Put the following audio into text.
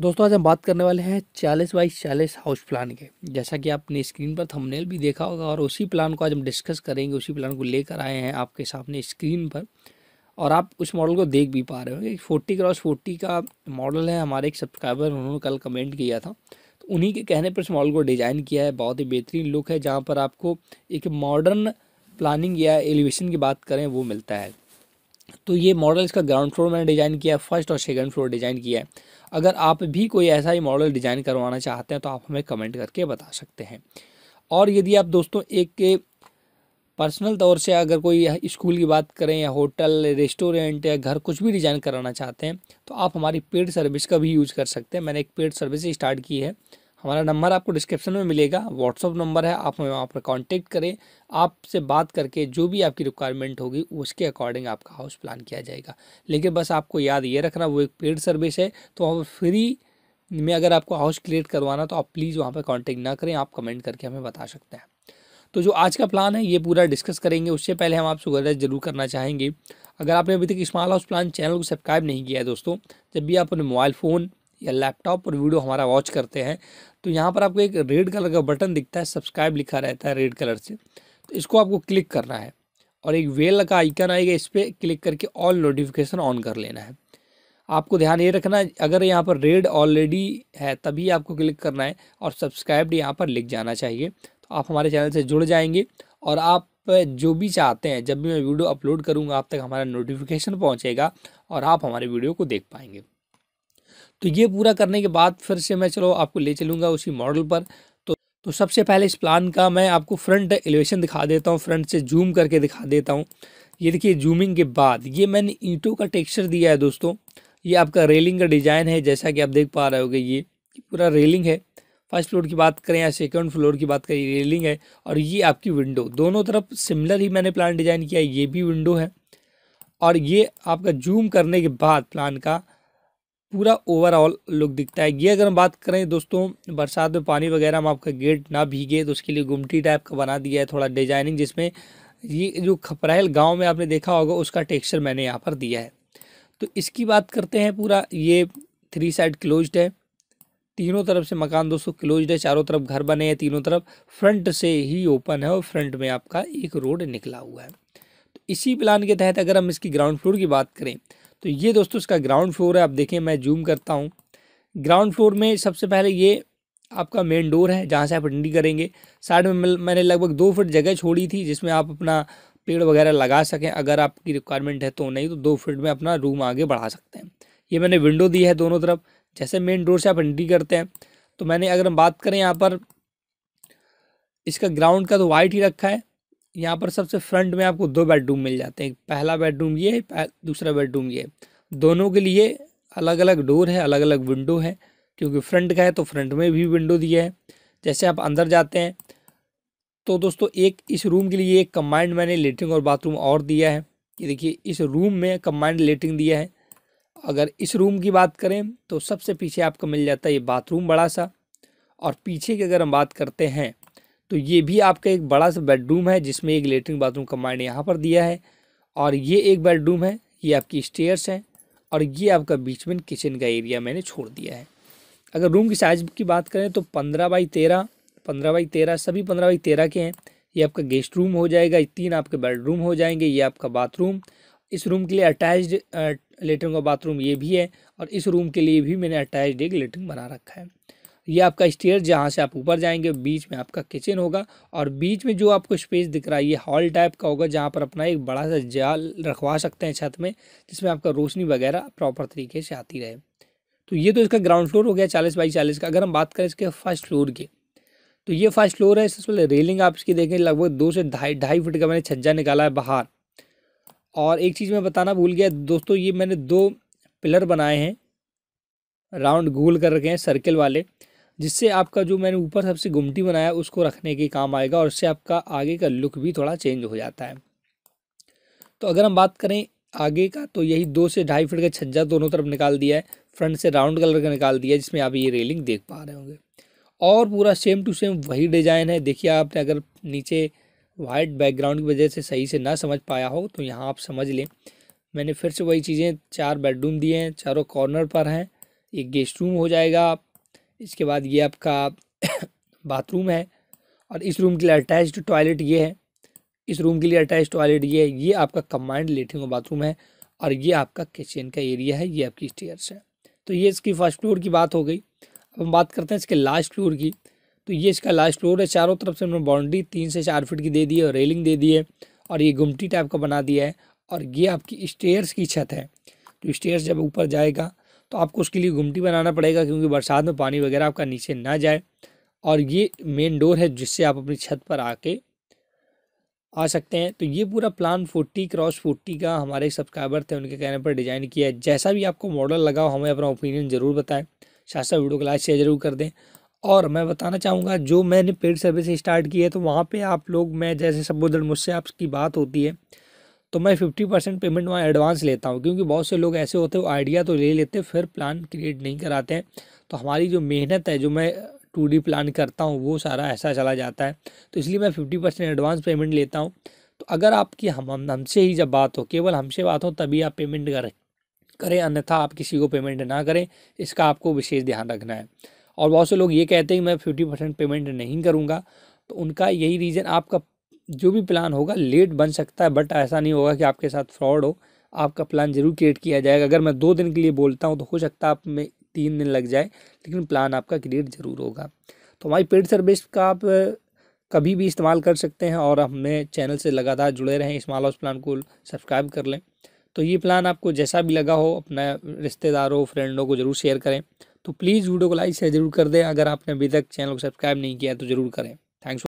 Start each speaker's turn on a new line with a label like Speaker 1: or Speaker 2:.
Speaker 1: दोस्तों आज हम बात करने वाले हैं चालीस बाई चालीस हाउस प्लान के जैसा कि आपने स्क्रीन पर थंबनेल भी देखा होगा और उसी प्लान को आज हम डिस्कस करेंगे उसी प्लान को लेकर आए हैं आपके सामने स्क्रीन पर और आप उस मॉडल को देख भी पा रहे होंगे फोर्टी क्रॉस फोर्टी का मॉडल है हमारे एक सब्सक्राइबर उन्होंने कल कमेंट किया था तो उन्हीं के कहने पर इस मॉडल को डिज़ाइन किया है बहुत ही बेहतरीन लुक है जहाँ पर आपको एक मॉडर्न प्लानिंग या एलिवेशन की बात करें वो मिलता है तो ये मॉडल इसका ग्राउंड फ्लोर मैंने डिज़ाइन किया है फर्स्ट और सेकंड फ्लोर डिज़ाइन किया है अगर आप भी कोई ऐसा ही मॉडल डिज़ाइन करवाना चाहते हैं तो आप हमें कमेंट करके बता सकते हैं और यदि आप दोस्तों एक पर्सनल तौर से अगर कोई स्कूल की बात करें या होटल रेस्टोरेंट या घर कुछ भी डिज़ाइन कराना चाहते हैं तो आप हमारी पेड सर्विस का भी यूज़ कर सकते हैं मैंने एक पेड सर्विस स्टार्ट की है हमारा नंबर आपको डिस्क्रिप्शन में मिलेगा व्हाट्सअप नंबर है आप हमें वहाँ पर कांटेक्ट करें आपसे बात करके जो भी आपकी रिक्वायरमेंट होगी उसके अकॉर्डिंग आपका हाउस प्लान किया जाएगा लेकिन बस आपको याद ये रखना वो एक पेड सर्विस है तो वहाँ पर फ्री में अगर आपको हाउस क्रिएट करवाना तो आप प्लीज़ वहाँ पर कॉन्टेक्ट ना करें आप कमेंट करके हमें बता सकते हैं तो जो आज का प्लान है ये पूरा डिस्कस करेंगे उससे पहले हम आपसे गुजारिश जरूर करना चाहेंगे अगर आपने अभी तक स्मॉल हाउस प्लान चैनल को सब्सक्राइब नहीं किया है दोस्तों जब भी आप अपने मोबाइल फ़ोन या लैपटॉप पर वीडियो हमारा वॉच करते हैं तो यहाँ पर आपको एक रेड कलर का बटन दिखता है सब्सक्राइब लिखा रहता है रेड कलर से तो इसको आपको क्लिक करना है और एक वेल का आइकन आएगा इस पर क्लिक करके ऑल नोटिफिकेशन ऑन कर लेना है आपको ध्यान ये रखना अगर यहाँ पर रेड ऑलरेडी है तभी आपको क्लिक करना है और सब्सक्राइब्ड यहाँ पर लिख जाना चाहिए तो आप हमारे चैनल से जुड़ जाएंगे और आप जो भी चाहते हैं जब भी मैं वीडियो अपलोड करूँगा आप तक हमारा नोटिफिकेशन पहुँचेगा और आप हमारे वीडियो को देख पाएंगे तो ये पूरा करने के बाद फिर से मैं चलो आपको ले चलूँगा उसी मॉडल पर तो तो सबसे पहले इस प्लान का मैं आपको फ्रंट एलिवेशन दिखा देता हूँ फ्रंट से जूम करके दिखा देता हूँ ये देखिए जूमिंग के बाद ये मैंने ईंटों का टेक्सचर दिया है दोस्तों ये आपका रेलिंग का डिज़ाइन है जैसा कि आप देख पा रहे हो ये पूरा रेलिंग है फर्स्ट फ्लोर की बात करें या सेकंड फ्लोर की बात करें रेलिंग है और ये आपकी विंडो दोनों तरफ सिमिलर ही मैंने प्लान डिज़ाइन किया है ये भी विंडो है और ये आपका जूम करने के बाद प्लान का पूरा ओवरऑल लुक दिखता है ये अगर हम बात करें दोस्तों बरसात में पानी वगैरह में आपका गेट ना भीगे तो उसके लिए गुमटी टाइप का बना दिया है थोड़ा डिजाइनिंग जिसमें ये जो खपराहल गांव में आपने देखा होगा उसका टेक्सचर मैंने यहाँ पर दिया है तो इसकी बात करते हैं पूरा ये थ्री साइड क्लोज है तीनों तरफ से मकान दोस्तों क्लोज है चारों तरफ घर बने हैं तीनों तरफ फ्रंट से ही ओपन है और फ्रंट में आपका एक रोड निकला हुआ है तो इसी प्लान के तहत अगर हम इसकी ग्राउंड फ्लोर की बात करें तो ये दोस्तों इसका ग्राउंड फ्लोर है आप देखें मैं जूम करता हूँ ग्राउंड फ्लोर में सबसे पहले ये आपका मेन डोर है जहाँ से आप एंट्री करेंगे साइड में मैंने लगभग दो फुट जगह छोड़ी थी जिसमें आप अपना पेड़ वगैरह लगा सकें अगर आपकी रिक्वायरमेंट है तो नहीं तो दो फुट में अपना रूम आगे बढ़ा सकते हैं ये मैंने विंडो दी है दोनों तरफ जैसे मेन डोर से आप एंट्री करते हैं तो मैंने अगर हम बात करें यहाँ पर इसका ग्राउंड का तो वाइट ही रखा है यहाँ पर सबसे फ्रंट में आपको दो बेडरूम मिल जाते हैं पहला बेडरूम ये है दूसरा बेडरूम ये दोनों के लिए अलग अलग डोर है अलग अलग विंडो है क्योंकि फ्रंट का है तो फ्रंट में भी विंडो दिया है जैसे आप अंदर जाते हैं तो दोस्तों एक इस रूम के लिए एक कम्बाइंड मैंने लेटरिन और बाथरूम और दिया है ये देखिए इस रूम में कम्बाइंड लेटरिन दिया है अगर इस रूम की बात करें तो सबसे पीछे आपको मिल जाता है ये बाथरूम बड़ा सा और पीछे की अगर हम बात करते हैं तो ये भी आपका एक बड़ा सा बेडरूम है जिसमें एक लेटरिन बाथरूम कमांड यहाँ पर दिया है और ये एक बेडरूम है ये आपकी स्टेयर्स हैं और ये आपका बीच में किचन का एरिया मैंने छोड़ दिया है अगर रूम की साइज़ की बात करें तो पंद्रह बाई तेरह पंद्रह बाई तेरह सभी पंद्रह बाई तेरह के हैं ये आपका गेस्ट रूम हो जाएगा तीन आपके बेडरूम हो जाएंगे ये आपका बाथरूम इस रूम के लिए अटैच्ड लेटरिन का बाथरूम ये भी है और इस रूम के लिए भी मैंने अटैच्ड एक लेटरिन बना रखा है ये आपका स्टेयर जहाँ से आप ऊपर जाएंगे बीच में आपका किचन होगा और बीच में जो आपको स्पेस दिख रहा है ये हॉल टाइप का होगा जहाँ पर अपना एक बड़ा सा जाल रखवा सकते हैं छत में जिसमें आपका रोशनी वगैरह प्रॉपर तरीके से आती रहे तो ये तो इसका ग्राउंड फ्लोर हो गया चालीस बाई चालीस का अगर हम बात करें इसके फर्स्ट फ्लोर की तो ये फर्स्ट फ्लोर है इससे पहले रेलिंग आप इसकी देखें लगभग दो से ढाई ढाई फुट का मैंने छज्जा निकाला है बाहर और एक चीज़ मैं बताना भूल गया दोस्तों ये मैंने दो पिलर बनाए हैं राउंड गोल कर रखे हैं सर्किल वाले जिससे आपका जो मैंने ऊपर सबसे गुमटी बनाया उसको रखने के काम आएगा और इससे आपका आगे का लुक भी थोड़ा चेंज हो जाता है तो अगर हम बात करें आगे का तो यही दो से ढाई फीट का छज्जा दोनों तरफ निकाल दिया है फ्रंट से राउंड कलर का निकाल दिया जिसमें आप ये रेलिंग देख पा रहे होंगे और पूरा सेम टू सेम वही डिज़ाइन है देखिए आपने अगर नीचे वाइट बैकग्राउंड की वजह से सही से ना समझ पाया हो तो यहाँ आप समझ लें मैंने फिर से वही चीज़ें चार बेडरूम दिए हैं चारों कॉर्नर पर हैं एक गेस्ट रूम हो जाएगा इसके बाद ये आपका बाथरूम है और इस रूम के लिए अटैच्ड टॉयलेट ये है इस रूम के लिए अटैच टॉयलेट ये है ये आपका कम्बाइंड लेटरिन और बाथरूम है और ये आपका किचन का एरिया है ये आपकी स्टेयर्स है तो ये इसकी फर्स्ट फ्लोर की बात हो गई अब हम बात करते हैं इसके लास्ट फ्लोर की तो ये इसका लास्ट फ्लोर है चारों तरफ से हमने बाउंड्री तीन से चार फीट की दे दी है और रेलिंग दे दी है और ये गुमटी टाइप का बना दिया है और ये आपकी स्टेयर्स की छत है तो स्टेयर्स जब ऊपर जाएगा तो आपको उसके लिए घुमटी बनाना पड़ेगा क्योंकि बरसात में पानी वगैरह आपका नीचे ना जाए और ये मेन डोर है जिससे आप अपनी छत पर आके आ सकते हैं तो ये पूरा प्लान फोर्टी क्रॉस फोर्टी का हमारे सब्सक्राइबर थे उनके कहने पर डिज़ाइन किया है जैसा भी आपको मॉडल लगा हो हमें अपना ओपिनियन ज़रूर बताएं साथ साथ वीडियो को लाइक शेयर जरूर कर दें और मैं बताना चाहूँगा जो मैंने पेड सर्विस स्टार्ट की है तो वहाँ पर आप लोग मैं जैसे संबोधन मुझसे आपकी बात होती है तो मैं फिफ्टी परसेंट पेमेंट वहाँ एडवांस लेता हूँ क्योंकि बहुत से लोग ऐसे होते हैं आइडिया तो ले लेते फिर प्लान क्रिएट नहीं कराते हैं तो हमारी जो मेहनत है जो मैं टू डी प्लान करता हूँ वो सारा ऐसा चला जाता है तो इसलिए मैं फिफ्टी परसेंट एडवांस पेमेंट लेता हूँ तो अगर आपकी हम हमसे ही जब बात हो केवल हमसे बात हो तभी आप पेमेंट करें करें अन्यथा आप किसी को पेमेंट ना करें इसका आपको विशेष ध्यान रखना है और बहुत से लोग ये कहते हैं मैं फिफ्टी परसेंट पेमेंट नहीं करूँगा तो उनका यही रीज़न आपका जो भी प्लान होगा लेट बन सकता है बट ऐसा नहीं होगा कि आपके साथ फ्रॉड हो आपका प्लान जरूर क्रिएट किया जाएगा अगर मैं दो दिन के लिए बोलता हूँ तो हो सकता है आप में तीन दिन लग जाए लेकिन प्लान आपका क्रिएट ज़रूर होगा तो हमारी पेड सर्विस का आप कभी भी इस्तेमाल कर सकते हैं और हमें चैनल से लगातार जुड़े रहें स्मॉल हाउस प्लान को सब्सक्राइब कर लें तो ये प्लान आपको जैसा भी लगा हो अपने रिश्तेदारों फ्रेंडों को ज़रूर शेयर करें तो प्लीज़ वीडियो को लाइक शेयर जरूर कर दें अगर आपने अभी तक चैनल को सब्सक्राइब नहीं किया तो ज़रूर करें थैंक्स